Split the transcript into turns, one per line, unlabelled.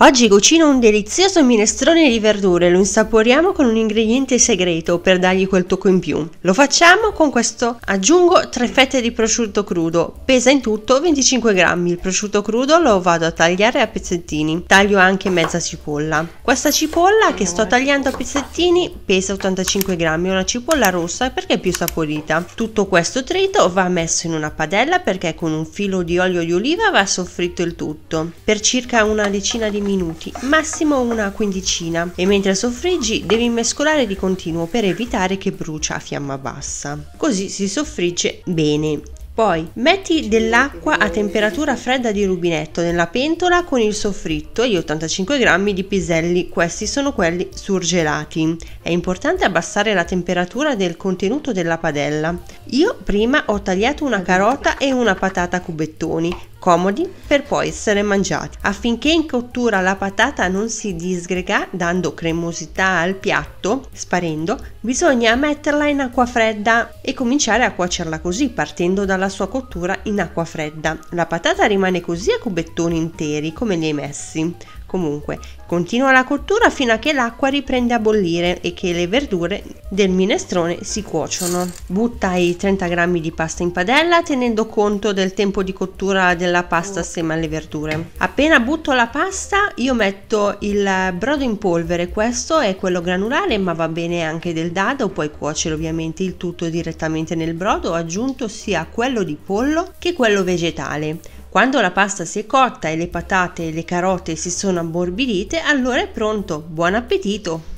Oggi cucino un delizioso minestrone di verdure, lo insaporiamo con un ingrediente segreto per dargli quel tocco in più. Lo facciamo con questo, aggiungo 3 fette di prosciutto crudo, pesa in tutto 25 grammi, il prosciutto crudo lo vado a tagliare a pezzettini, taglio anche mezza cipolla. Questa cipolla che sto tagliando a pezzettini pesa 85 grammi, è una cipolla rossa perché è più saporita. Tutto questo trito va messo in una padella perché con un filo di olio di oliva va soffritto il tutto. Per circa una decina di minuti, massimo una quindicina, e mentre soffriggi devi mescolare di continuo per evitare che brucia a fiamma bassa. Così si soffrigge bene poi metti dell'acqua a temperatura fredda di rubinetto nella pentola con il soffritto e gli 85 g di piselli, questi sono quelli surgelati. È importante abbassare la temperatura del contenuto della padella. Io prima ho tagliato una carota e una patata a cubettoni, comodi per poi essere mangiati. Affinché in cottura la patata non si disgrega dando cremosità al piatto, sparendo, bisogna metterla in acqua fredda e cominciare a cuocerla così partendo dalla la sua cottura in acqua fredda. La patata rimane così a cubettoni interi come li hai messi. Comunque, continua la cottura fino a che l'acqua riprende a bollire e che le verdure del minestrone si cuociono. Butta i 30 g di pasta in padella tenendo conto del tempo di cottura della pasta assieme alle verdure. Appena butto la pasta, io metto il brodo in polvere, questo è quello granulare, ma va bene anche del dado, puoi cuocere ovviamente il tutto direttamente nel brodo, ho aggiunto sia quello di pollo che quello vegetale. Quando la pasta si è cotta e le patate e le carote si sono ammorbidite, allora è pronto. Buon appetito!